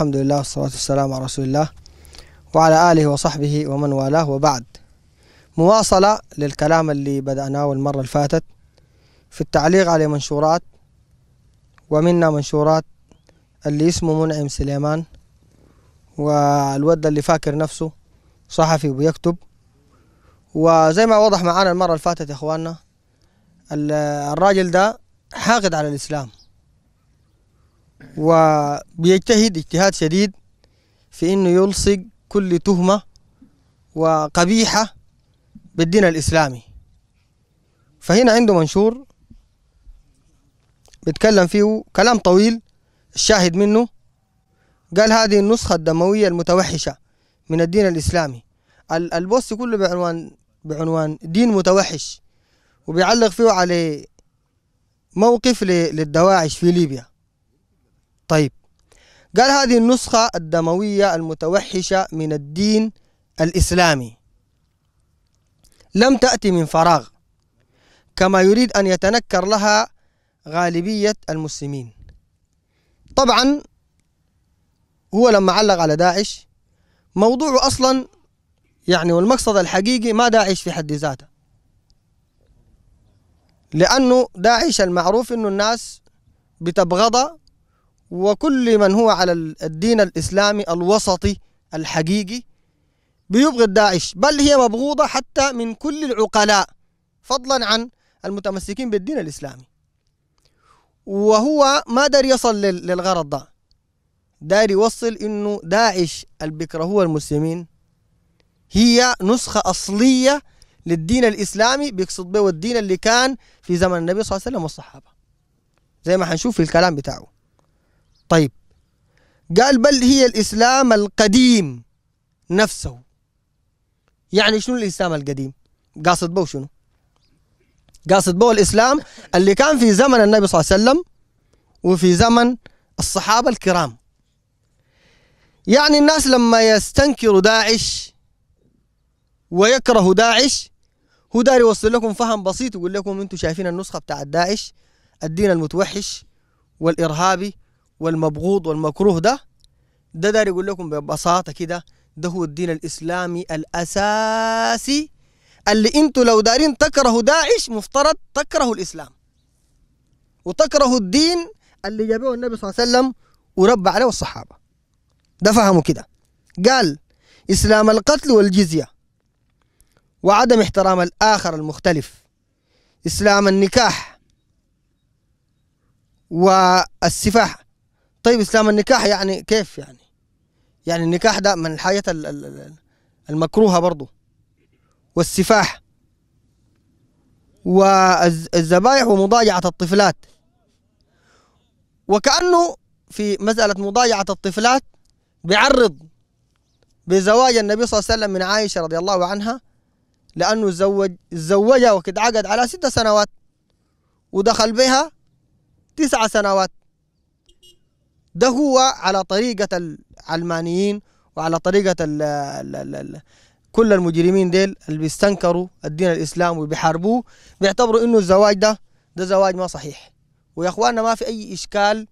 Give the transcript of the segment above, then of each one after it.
الحمد لله والصلاة والسلام على رسول الله وعلى آله وصحبه ومن والاه وبعد مواصلة للكلام اللي بدأناه المرة الفاتت في التعليق على منشورات ومنا منشورات اللي اسمه منعم سليمان والود اللي فاكر نفسه صحفي وبيكتب وزي ما وضح معانا المرة اللي فاتت يا اخواننا الراجل ده حاقد على الإسلام وبيجتهد اجتهاد شديد في انه يلصق كل تهمه وقبيحه بالدين الاسلامي فهنا عنده منشور بيتكلم فيه كلام طويل الشاهد منه قال هذه النسخة الدموية المتوحشة من الدين الإسلامي البوست كله بعنوان بعنوان دين متوحش وبيعلق فيه على موقف للدواعش في ليبيا طيب قال هذه النسخة الدموية المتوحشة من الدين الإسلامي لم تأتي من فراغ كما يريد أن يتنكر لها غالبية المسلمين طبعا هو لما علق على داعش موضوع أصلا يعني والمقصد الحقيقي ما داعش في حد ذاته لأنه داعش المعروف أنه الناس بتبغضه وكل من هو على الدين الإسلامي الوسطي الحقيقي بيبغض داعش بل هي مبغوضة حتى من كل العقلاء فضلا عن المتمسكين بالدين الإسلامي وهو ما دار يصل للغرض ده دا. يوصل انه داعش اللي بيكرهوها المسلمين هي نسخة أصلية للدين الإسلامي بيقصد به الدين اللي كان في زمن النبي صلى الله عليه وسلم والصحابة زي ما حنشوف في الكلام بتاعه طيب قال بل هي الإسلام القديم نفسه يعني شنو الإسلام القديم قاصد به شنو قاصد به الإسلام اللي كان في زمن النبي صلى الله عليه وسلم وفي زمن الصحابة الكرام يعني الناس لما يستنكروا داعش ويكره داعش هو داري يوصل لكم فهم بسيط يقول لكم انتم شايفين النسخه بتاعت داعش الدين المتوحش والارهابي والمبغوض والمكروه ده ده دار يقول لكم ببساطة كده ده هو الدين الإسلامي الأساسي اللي انتوا لو دارين تكرهوا داعش مفترض تكرهوا الإسلام وتكرهوا الدين اللي جابه النبي صلى الله عليه وسلم وربى عليه الصحابة ده فهموا كده قال إسلام القتل والجزية وعدم احترام الآخر المختلف إسلام النكاح والسفاح طيب اسلام النكاح يعني كيف يعني يعني النكاح ده من الحاجات المكروهه برضه والسفاح والذبائح ومضاجعه الطفلات وكانه في مساله مضاجعه الطفلات بيعرض بزواج النبي صلى الله عليه وسلم من عائشه رضي الله عنها لانه زوج زوجها وقد عقد على ست سنوات ودخل بها تسع سنوات ده هو على طريقة العلمانيين وعلى طريقة الـ الـ الـ الـ كل المجرمين ديل اللي بيستنكروا الدين الإسلام وبيحاربوه بيعتبروا إنه الزواج ده ده زواج ما صحيح ويا إخواننا ما في أي إشكال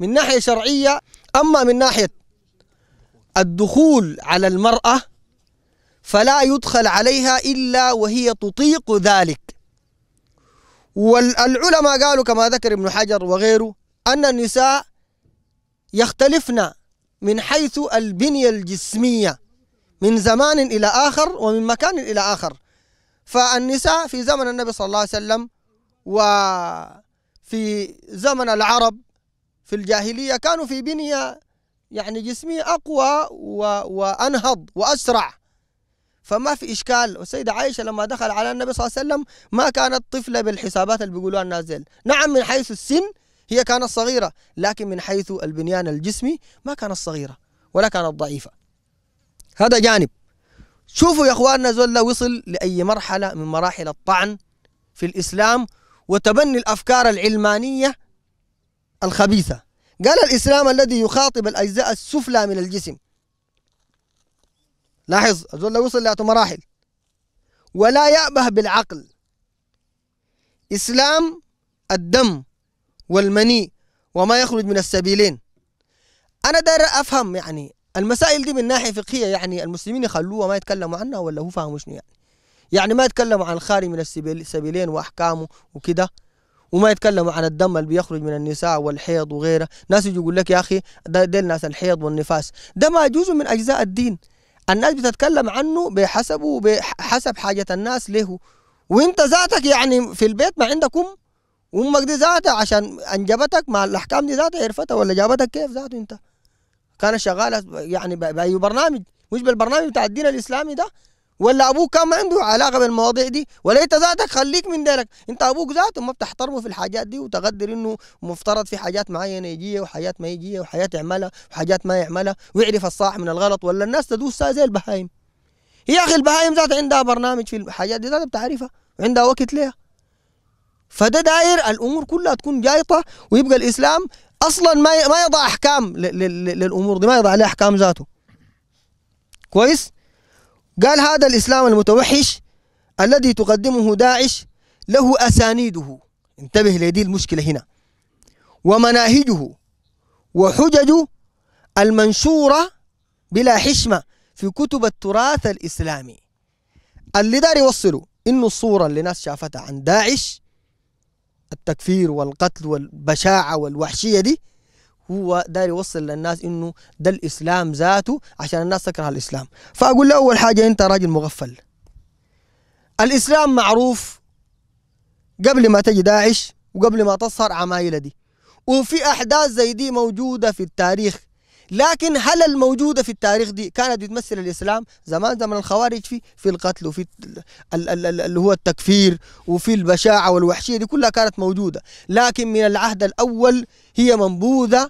من ناحية شرعية أما من ناحية الدخول على المرأة فلا يدخل عليها إلا وهي تطيق ذلك والعلماء قالوا كما ذكر ابن حجر وغيره أن النساء يختلفن من حيث البنية الجسمية من زمان إلى آخر ومن مكان إلى آخر فالنساء في زمن النبي صلى الله عليه وسلم وفي زمن العرب في الجاهلية كانوا في بنية يعني جسمية أقوى و... وأنهض وأسرع فما في إشكال والسيدة عائشة لما دخل على النبي صلى الله عليه وسلم ما كانت طفلة بالحسابات اللي بيقولوها النازل نعم من حيث السن هي كانت صغيرة لكن من حيث البنيان الجسمي ما كانت صغيرة ولا كانت ضعيفة هذا جانب شوفوا يا اخواننا زول وصل لاي مرحله من مراحل الطعن في الاسلام وتبني الافكار العلمانيه الخبيثه قال الاسلام الذي يخاطب الاجزاء السفلى من الجسم لاحظ زول وصل لأتو مراحل ولا يأبه بالعقل إسلام الدم والمني وما يخرج من السبيلين انا داير افهم يعني المسائل دي من ناحيه فقهيه يعني المسلمين يخلوها ما يتكلموا عنها ولا هو فاهم شنو يعني يعني ما يتكلموا عن الخارج من السبيلين واحكامه وكده وما يتكلموا عن الدم اللي بيخرج من النساء والحيض وغيره ناس يجي يقول لك يا اخي ده ديل ناس الحيض والنفاس ده ما جزء من اجزاء الدين الناس بتتكلم عنه بحسبه بحسب حاجه الناس له وانت ذاتك يعني في البيت ما عندكم امك دي ذاتها عشان انجبتك مع الاحكام دي ذاتها عرفتها ولا جابتك كيف ذاته انت كانت شغاله يعني باي برنامج مش بالبرنامج بتاع الدين الاسلامي ده ولا ابوك كان ما عنده علاقه بالمواضيع دي ولا انت ذاتك خليك من دينك انت ابوك ذاته ما بتحترمه في الحاجات دي وتقدر انه مفترض في حاجات معينه يجيه وحاجات ما يجيه وحاجات يعملها وحاجات ما يعملها ويعرف الصح من الغلط ولا الناس تدوس زي البهايم يا اخي البهايم ذات عندها برنامج في الحاجات دي ذاتها بتعرفها عندها وقت ليها فده داير الامور كلها تكون جايطه ويبقى الاسلام اصلا ما ما يضع احكام للامور دي ما يضع عليها احكام ذاته كويس قال هذا الاسلام المتوحش الذي تقدمه داعش له اسانيده انتبه لدي المشكله هنا ومناهجه وحججه المنشوره بلا حشمه في كتب التراث الاسلامي اللي داري يوصله انه الصوره اللي ناس شافتها عن داعش التكفير والقتل والبشاعة والوحشية دي هو داير يوصل للناس انه ده الاسلام ذاته عشان الناس تكره الاسلام فاقول له اول حاجه انت راجل مغفل الاسلام معروف قبل ما تجي داعش وقبل ما تصهر عمايله دي وفي احداث زي دي موجوده في التاريخ لكن هل الموجودة في التاريخ دي كانت بتمثل الإسلام زمان زمن الخوارج في في القتل وفي اللي هو التكفير وفي البشاعة والوحشية دي كلها كانت موجودة لكن من العهد الأول هي منبوذة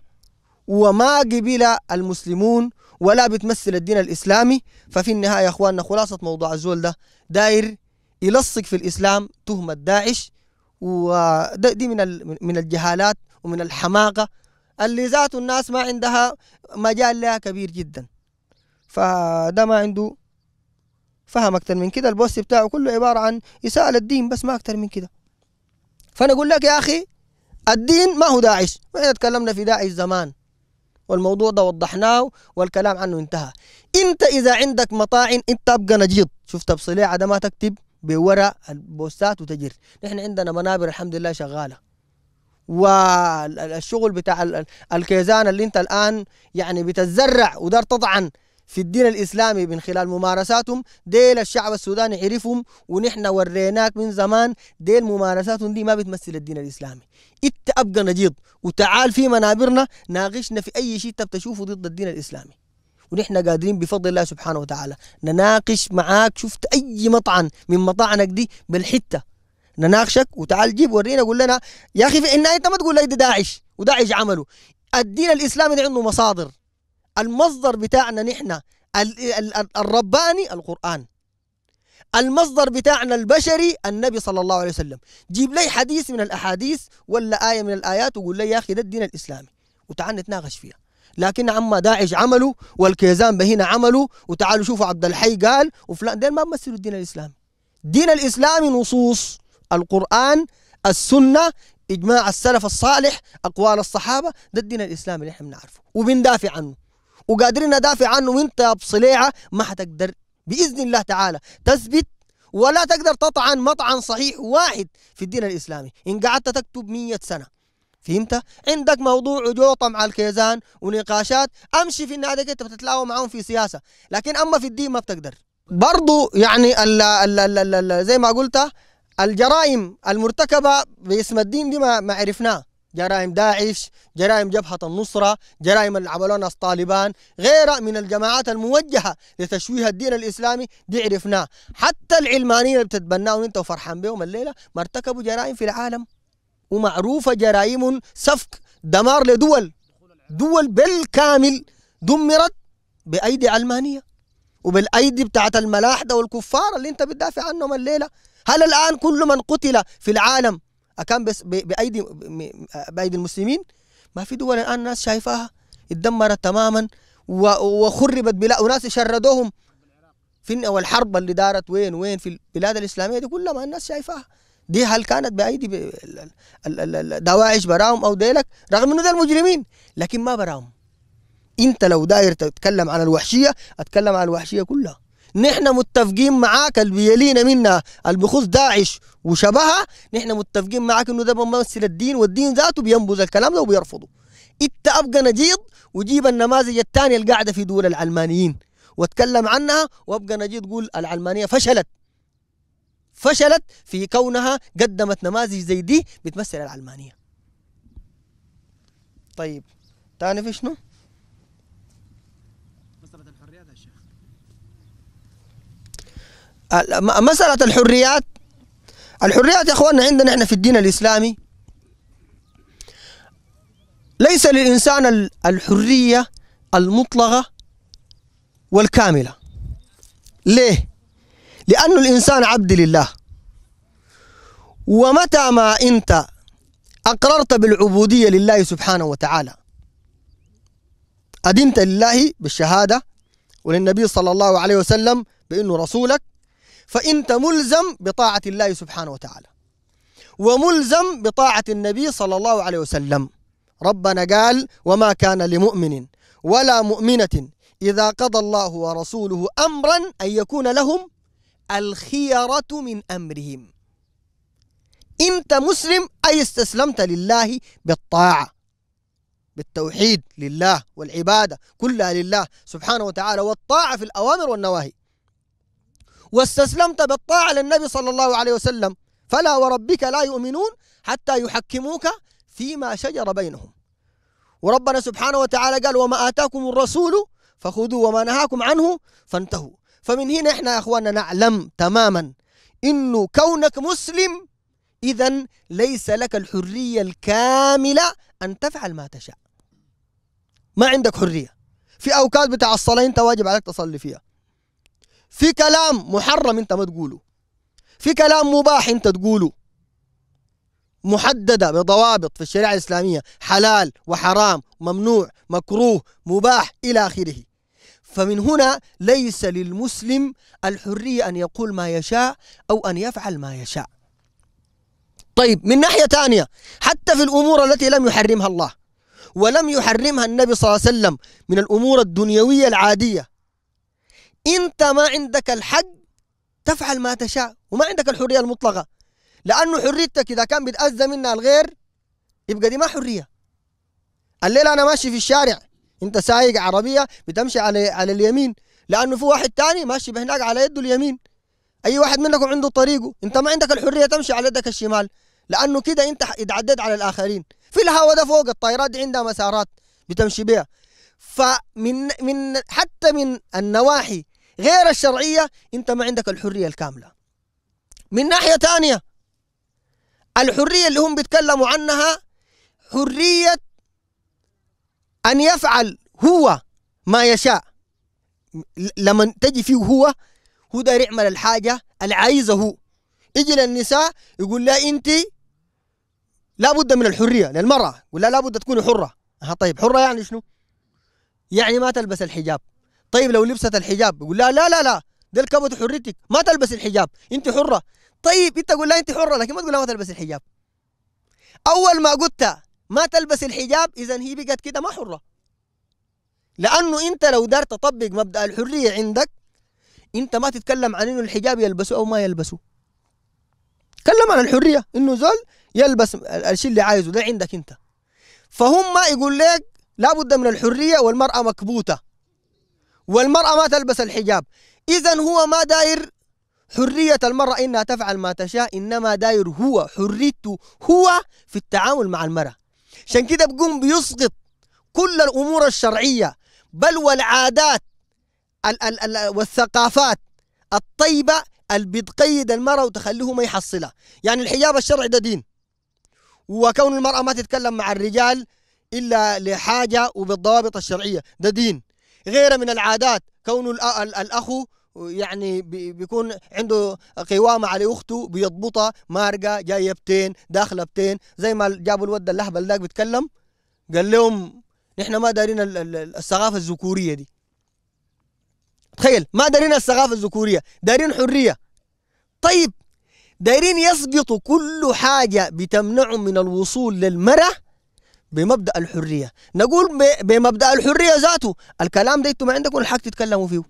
وما قبل المسلمون ولا بتمثل الدين الإسلامي ففي النهاية يا أخواننا خلاصة موضوع الزول ده داير يلصق في الإسلام تهمة داعش ودي من من الجهالات ومن الحماقة اللي ذاته الناس ما عندها مجال لها كبير جدا فده ما عنده فهم أكتر من كده البوست بتاعه كله عبارة عن إساءة للدين بس ما أكتر من كده فأنا أقول لك يا أخي الدين ما هو داعش وإحنا تكلمنا في داعش زمان والموضوع ده وضحناه والكلام عنه انتهى انت اذا عندك مطاعن انت ابقى نجيط شفت بصليعه ده ما تكتب بورق البوستات وتجر نحن عندنا منابر الحمد لله شغاله والشغل بتاع الكيزان اللي انت الان يعني بتتزرع ودار تطعن في الدين الاسلامي من خلال ممارساتهم ديل الشعب السوداني عرفهم ونحن وريناك من زمان ديل ممارساتهم دي ما بتمثل الدين الاسلامي انت ابقى نجيض وتعال في منابرنا ناقشنا في اي شيء انت بتشوفه ضد الدين الاسلامي ونحن قادرين بفضل الله سبحانه وتعالى نناقش معاك شفت اي مطعن من مطاعنك دي بالحته نناقشك وتعال جيب ورينا قول لنا يا اخي في النهايه انت ما تقول لي ده داعش وداعش عمله الدين الاسلامي ده عنده مصادر المصدر بتاعنا نحن الرباني القران المصدر بتاعنا البشري النبي صلى الله عليه وسلم جيب لي حديث من الاحاديث ولا ايه من الايات وقول لي يا اخي ده الدين الاسلامي وتعال نتناقش فيها لكن عما داعش عمله والكيزان بهنا عمله وتعالوا شوفوا عبد الحي قال وفلان ما بمثلوا الدين الاسلامي الدين الاسلامي نصوص القرآن السنة إجماع السلف الصالح أقوال الصحابة ده الدين الإسلامي اللي احنا بنعرفه وبندافع عنه وقادرين ندافع عنه وانت يا بصليعة ما حتقدر بإذن الله تعالى تثبت ولا تقدر تطعن مطعن صحيح واحد في الدين الإسلامي إن قعدت تكتب مية سنة فهمت؟ عندك موضوع جوطة مع الكيزان ونقاشات أمشي في النادي كنت بتتلاوى معاهم في سياسة لكن أما في الدين ما بتقدر برضو يعني الـ الـ الـ الـ الـ زي ما قلت الجرائم المرتكبة باسم الدين دي ما, عرفناه جرائم داعش جرائم جبهة النصرة جرائم اللي عملوها الطالبان غيرها من الجماعات الموجهة لتشويه الدين الإسلامي دي عرفناه حتى العلمانيين اللي بتتبناهم أنت وفرحان بهم الليلة ما ارتكبوا جرائم في العالم ومعروفة جرائم سفك دمار لدول دول بالكامل دمرت بأيدي علمانية وبالأيدي بتاعت الملاحدة والكفار اللي أنت بتدافع عنهم الليلة هل الآن كل من قتل في العالم أكان بس بأيدي بأيدي المسلمين ما في دول الآن ناس شايفاها اتدمرت تماما وخربت بلا وناس شردوهم في والحرب اللي دارت وين وين في البلاد الإسلامية دي كلها ما الناس شايفاها دي هل كانت بأيدي دواعش براهم أو ديلك رغم إنه ده المجرمين لكن ما براهم أنت لو داير تتكلم عن الوحشية أتكلم عن الوحشية كلها نحن متفقين معاك اللي بيلينا منها اللي بخص داعش وشبهها نحن متفقين معاك انه ده بيمثل الدين والدين ذاته بينبذ الكلام ده وبيرفضه انت ابقى نجيض وجيب النماذج الثانيه القاعده في دول العلمانيين واتكلم عنها وابقى نجيض قول العلمانيه فشلت فشلت في كونها قدمت نماذج زي دي بتمثل العلمانيه طيب تاني في شنو؟ مسألة الحريات الحريات يا اخواننا عندنا احنا في الدين الاسلامي ليس للانسان الحرية المطلقة والكاملة ليه؟ لأن الإنسان عبد لله ومتى ما أنت أقررت بالعبودية لله سبحانه وتعالى أدنت لله بالشهادة وللنبي صلى الله عليه وسلم بأنه رسولك فأنت ملزم بطاعة الله سبحانه وتعالى وملزم بطاعة النبي صلى الله عليه وسلم ربنا قال وما كان لمؤمن ولا مؤمنة إذا قضى الله ورسوله أمرا أن يكون لهم الخيرة من أمرهم أنت مسلم أي استسلمت لله بالطاعة بالتوحيد لله والعبادة كلها لله سبحانه وتعالى والطاعة في الأوامر والنواهي واستسلمت بالطاعة للنبي صلى الله عليه وسلم فلا وربك لا يؤمنون حتى يحكموك فيما شجر بينهم وربنا سبحانه وتعالى قال وما آتاكم الرسول فخذوا وما نهاكم عنه فانتهوا فمن هنا احنا يا اخواننا نعلم تماما انه كونك مسلم اذا ليس لك الحريه الكامله ان تفعل ما تشاء ما عندك حريه في اوقات بتاع الصلاه انت واجب عليك تصلي فيها في كلام محرم انت ما تقوله في كلام مباح انت تقوله محددة بضوابط في الشريعة الإسلامية حلال وحرام ممنوع مكروه مباح إلى آخره فمن هنا ليس للمسلم الحرية أن يقول ما يشاء أو أن يفعل ما يشاء طيب من ناحية ثانية حتى في الأمور التي لم يحرمها الله ولم يحرمها النبي صلى الله عليه وسلم من الأمور الدنيوية العادية انت ما عندك الحق تفعل ما تشاء وما عندك الحريه المطلقه لانه حريتك اذا كان بتاذى منها الغير يبقى دي ما حريه الليله انا ماشي في الشارع انت سايق عربيه بتمشي على على اليمين لانه في واحد تاني ماشي بهناك على يده اليمين اي واحد منكم عنده طريقه انت ما عندك الحريه تمشي على يدك الشمال لانه كده انت اتعديت على الاخرين في الهواء ده فوق الطائرات دي عندها مسارات بتمشي بها فمن من حتى من النواحي غير الشرعية أنت ما عندك الحرية الكاملة من ناحية ثانية الحرية اللي هم بيتكلموا عنها حرية أن يفعل هو ما يشاء لما تجي فيه هو هو داير يعمل الحاجة اللي هو يجي للنساء يقول لا أنت لابد من الحرية للمرأة ولا لا لابد تكوني حرة ها طيب حرة يعني شنو؟ يعني ما تلبس الحجاب طيب لو لبست الحجاب يقول لا لا لا لا ده الكبد حريتك ما تلبس الحجاب انت حره طيب انت تقول لا انت حره لكن ما تقول لا ما تلبس الحجاب اول ما قلت ما تلبس الحجاب اذا هي بقت كده ما حره لانه انت لو دار تطبق مبدا الحريه عندك انت ما تتكلم عن انه الحجاب يلبسه او ما يلبسه تكلم عن الحريه انه زول يلبس الشيء اللي عايزه ده عندك انت فهم يقول لك لابد من الحريه والمراه مكبوته والمرأة ما تلبس الحجاب إذا هو ما داير حرية المرأة إنها تفعل ما تشاء إنما داير هو حريته هو في التعامل مع المرأة عشان كده بقوم بيسقط كل الأمور الشرعية بل والعادات ال ال ال والثقافات الطيبة اللي بتقيد المرأة وتخليه ما يحصلها يعني الحجاب الشرعي ده دين وكون المرأة ما تتكلم مع الرجال إلا لحاجة وبالضوابط الشرعية ده دين غير من العادات كون الأخ يعني بيكون عنده قوامة على أخته بيضبطها مارقة جاية بتين داخلة بتين زي ما جابوا الود اللهبل داك بيتكلم قال لهم نحن ما دارين الثقافة الذكورية دي تخيل ما دارين الثقافة الذكورية دارين حرية طيب دايرين يسقطوا كل حاجة بتمنعهم من الوصول للمرأة بمبدا الحريه نقول بمبدا الحريه ذاته الكلام ده انتم ما عندكم الحق تتكلموا فيه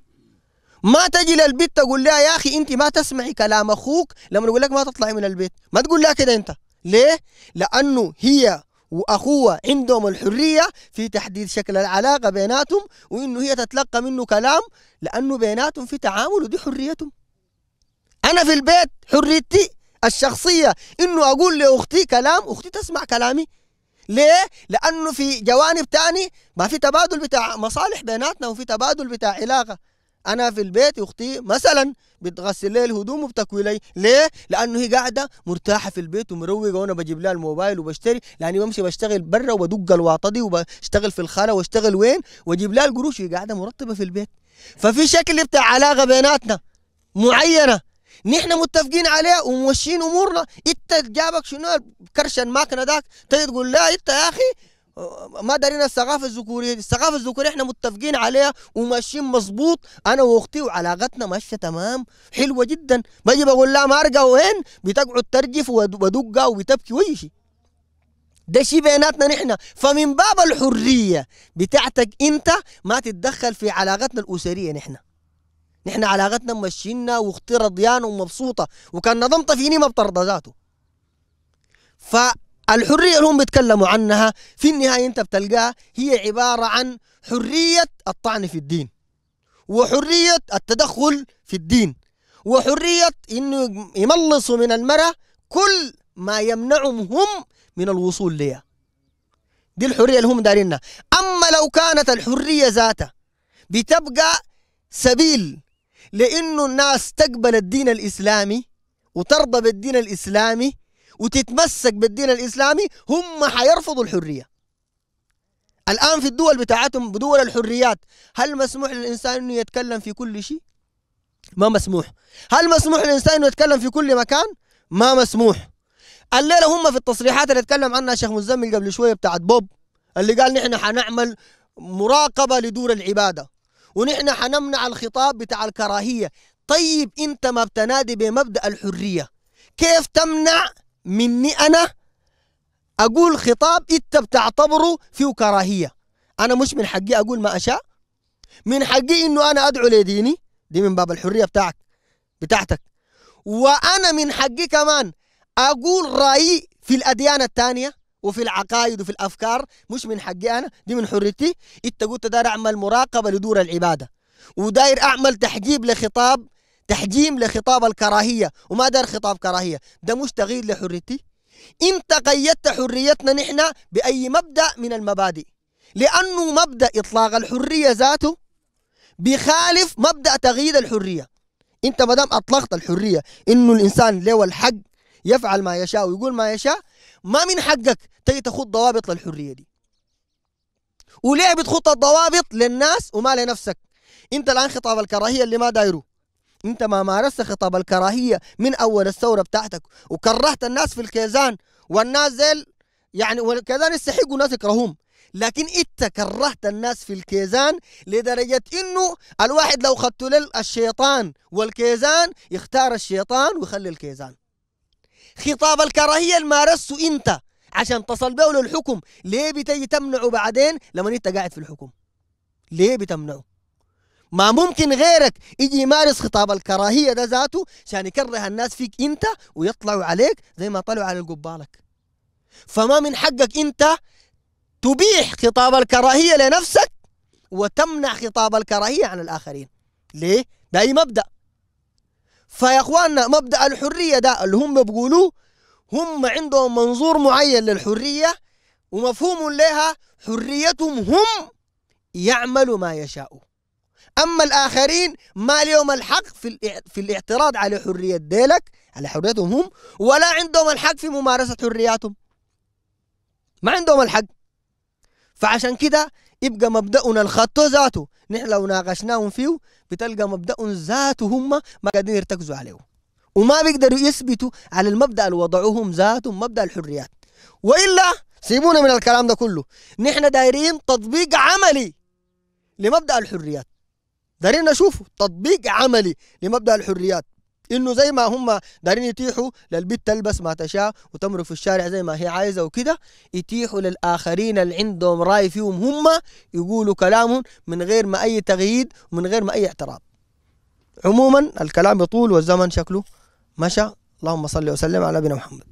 ما تجي للبيت تقول لها يا اخي انت ما تسمعي كلام اخوك لما يقول لك ما تطلعي من البيت ما تقول لها كده انت ليه لانه هي واخوها عندهم الحريه في تحديد شكل العلاقه بيناتهم وانه هي تتلقى منه كلام لانه بيناتهم في تعامل ودي حريتهم انا في البيت حريتي الشخصيه انه اقول لاختي كلام اختي تسمع كلامي ليه؟ لأنه في جوانب تاني ما في تبادل بتاع مصالح بيناتنا وفي تبادل بتاع علاقة أنا في البيت أختي مثلا بتغسل لي الهدوم وبتكوي لي ليه؟ لأنه هي قاعدة مرتاحة في البيت ومروقة وأنا بجيب لها الموبايل وبشتري لأني بمشي بشتغل برا وبدق الواطة دي وبشتغل في الخالة واشتغل وين وأجيب لها القروش وهي قاعدة مرتبة في البيت ففي شكل بتاع علاقة بيناتنا معينة نحن متفقين عليه وموشين امورنا انت جابك شنو كرش الماكنه داك تجي تقول لا انت يا اخي ما دارينا الثقافة الذكورية الثقافة الذكورية احنا متفقين عليها وماشيين مظبوط انا واختي وعلاقتنا ماشية تمام حلوة جدا باجي بقول لها مارقة وين بتقعد ترجف ودقة وبتبكي واي شيء ده شيء بيناتنا نحن فمن باب الحرية بتاعتك انت ما تتدخل في علاقتنا الأسرية نحن نحن علاقتنا مشينا واختي رضيانه ومبسوطه وكان نظمت فيني ما بترضى ذاته فالحريه اللي هم بيتكلموا عنها في النهايه انت بتلقاها هي عباره عن حريه الطعن في الدين وحريه التدخل في الدين وحريه انه يملصوا من المراه كل ما يمنعهم هم من الوصول ليها دي الحريه اللي هم دارينها اما لو كانت الحريه ذاتها بتبقى سبيل لانه الناس تقبل الدين الاسلامي وترضى بالدين الاسلامي وتتمسك بالدين الاسلامي هم حيرفضوا الحريه الان في الدول بتاعتهم بدول الحريات هل مسموح للانسان انه يتكلم في كل شيء ما مسموح هل مسموح للانسان انه يتكلم في كل مكان ما مسموح الليله هم في التصريحات اللي اتكلم عنها شيخ مزمل قبل شويه بتاعت بوب اللي قال نحن حنعمل مراقبه لدور العباده ونحن حنمنع الخطاب بتاع الكراهية طيب انت ما بتنادي بمبدأ الحرية كيف تمنع مني أنا أقول خطاب انت بتعتبره فيه كراهية أنا مش من حقي أقول ما أشاء من حقي إنه أنا أدعو لديني دي من باب الحرية بتاعك بتاعتك وأنا من حقي كمان أقول رأيي في الأديان الثانية وفي العقائد وفي الافكار مش من حقي انا دي من حريتي انت قلت داير اعمل مراقبه لدور العباده وداير اعمل تحجيب لخطاب تحجيم لخطاب الكراهيه وما داير خطاب كراهيه ده مش تغيير لحريتي انت قيدت حريتنا نحن باي مبدا من المبادئ لانه مبدا اطلاق الحريه ذاته بخالف مبدا تغيير الحريه انت ما دام اطلقت الحريه انه الانسان له الحق يفعل ما يشاء ويقول ما يشاء ما من حقك تجي تخوض ضوابط للحريه دي وليه بتخوض الضوابط للناس وما لنفسك انت الان خطاب الكراهيه اللي ما دايره انت ما مارست خطاب الكراهيه من اول الثوره بتاعتك وكرهت الناس في الكيزان والناس زي يعني والكيزان يستحقوا الناس يكرهوهم لكن انت كرهت الناس في الكيزان لدرجه انه الواحد لو خدت الشيطان والكيزان يختار الشيطان ويخلي الكيزان خطاب الكراهية اللي مارسته أنت عشان تصل به للحكم ليه بتجي تمنعه بعدين لما أنت قاعد في الحكم ليه بتمنعه ما ممكن غيرك يجي يمارس خطاب الكراهية ده ذاته عشان يكره الناس فيك أنت ويطلعوا عليك زي ما طلعوا على القبالك فما من حقك أنت تبيح خطاب الكراهية لنفسك وتمنع خطاب الكراهية عن الآخرين ليه؟ ده أي مبدأ فيا اخواننا مبدا الحريه ده اللي هم بيقولوه هم عندهم منظور معين للحريه ومفهوم لها حريتهم هم يعملوا ما يشاءوا اما الاخرين ما لهم الحق في في الاعتراض على حريه ديلك على حريتهم هم ولا عندهم الحق في ممارسه حرياتهم ما عندهم الحق فعشان كده يبقى مبدأنا الخطو ذاته نحن لو ناقشناهم فيه بتلقى مبدأهم ذاته هم ما قاعدين يرتكزوا عليه وما بيقدروا يثبتوا على المبدأ اللي وضعوهم ذاتهم مبدأ الحريات وإلا سيبونا من الكلام ده كله نحن دايرين تطبيق عملي لمبدأ الحريات دايرين نشوفه تطبيق عملي لمبدأ الحريات انه زي ما هم دارين يتيحوا للبيت تلبس ما تشاء وتمر في الشارع زي ما هي عايزه وكده يتيحوا للاخرين اللي عندهم راي فيهم هم يقولوا كلامهم من غير ما اي تغييد ومن غير ما اي اعتراض عموما الكلام يطول والزمن شكله مشى اللهم صل وسلم على نبينا محمد